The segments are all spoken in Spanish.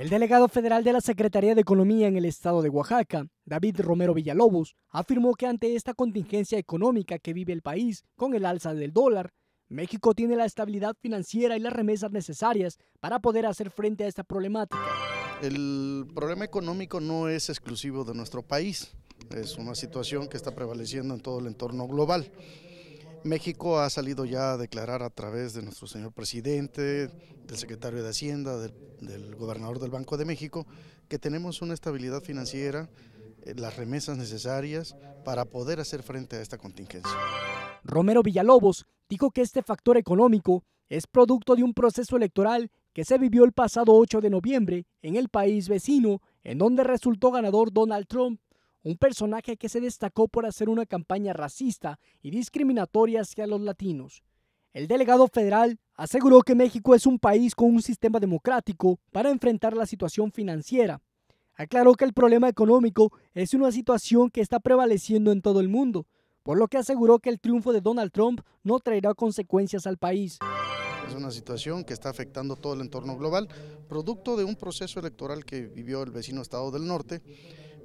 El delegado federal de la Secretaría de Economía en el estado de Oaxaca, David Romero Villalobos, afirmó que ante esta contingencia económica que vive el país con el alza del dólar, México tiene la estabilidad financiera y las remesas necesarias para poder hacer frente a esta problemática. El problema económico no es exclusivo de nuestro país, es una situación que está prevaleciendo en todo el entorno global. México ha salido ya a declarar a través de nuestro señor presidente, del secretario de Hacienda, del, gobernador del Banco de México, que tenemos una estabilidad financiera, eh, las remesas necesarias para poder hacer frente a esta contingencia. Romero Villalobos dijo que este factor económico es producto de un proceso electoral que se vivió el pasado 8 de noviembre en el país vecino, en donde resultó ganador Donald Trump un personaje que se destacó por hacer una campaña racista y discriminatoria hacia los latinos. El delegado federal aseguró que México es un país con un sistema democrático para enfrentar la situación financiera. Aclaró que el problema económico es una situación que está prevaleciendo en todo el mundo, por lo que aseguró que el triunfo de Donald Trump no traerá consecuencias al país. Es una situación que está afectando todo el entorno global, producto de un proceso electoral que vivió el vecino estado del norte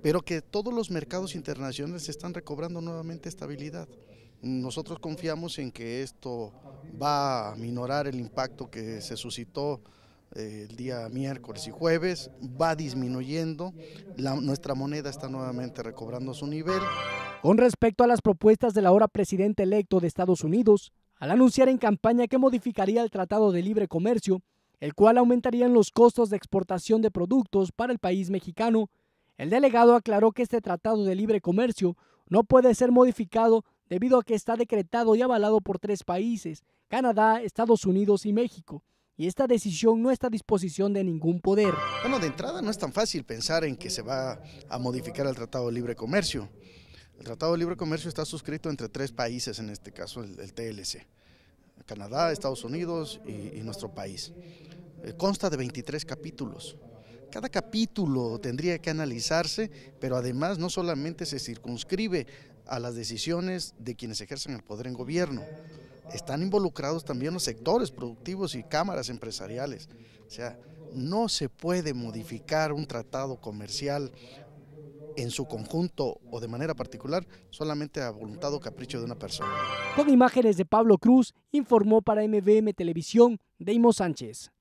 pero que todos los mercados internacionales están recobrando nuevamente estabilidad. Nosotros confiamos en que esto va a minorar el impacto que se suscitó eh, el día miércoles y jueves, va disminuyendo, nuestra moneda está nuevamente recobrando su nivel. Con respecto a las propuestas del ahora presidente electo de Estados Unidos, al anunciar en campaña que modificaría el Tratado de Libre Comercio, el cual aumentarían los costos de exportación de productos para el país mexicano, el delegado aclaró que este tratado de libre comercio no puede ser modificado debido a que está decretado y avalado por tres países, Canadá, Estados Unidos y México, y esta decisión no está a disposición de ningún poder. Bueno, de entrada no es tan fácil pensar en que se va a modificar el Tratado de Libre Comercio. El Tratado de Libre Comercio está suscrito entre tres países, en este caso el, TLC, Canadá, Estados Unidos y, nuestro país. Eh, consta de 23 capítulos. Cada capítulo tendría que analizarse, pero además no solamente se circunscribe a las decisiones de quienes ejercen el poder en gobierno, están involucrados también los sectores productivos y cámaras empresariales. O sea, no se puede modificar un tratado comercial en su conjunto o de manera particular solamente a voluntad o capricho de una persona. Con imágenes de Pablo Cruz, informó para MBM Televisión Deimo Sánchez.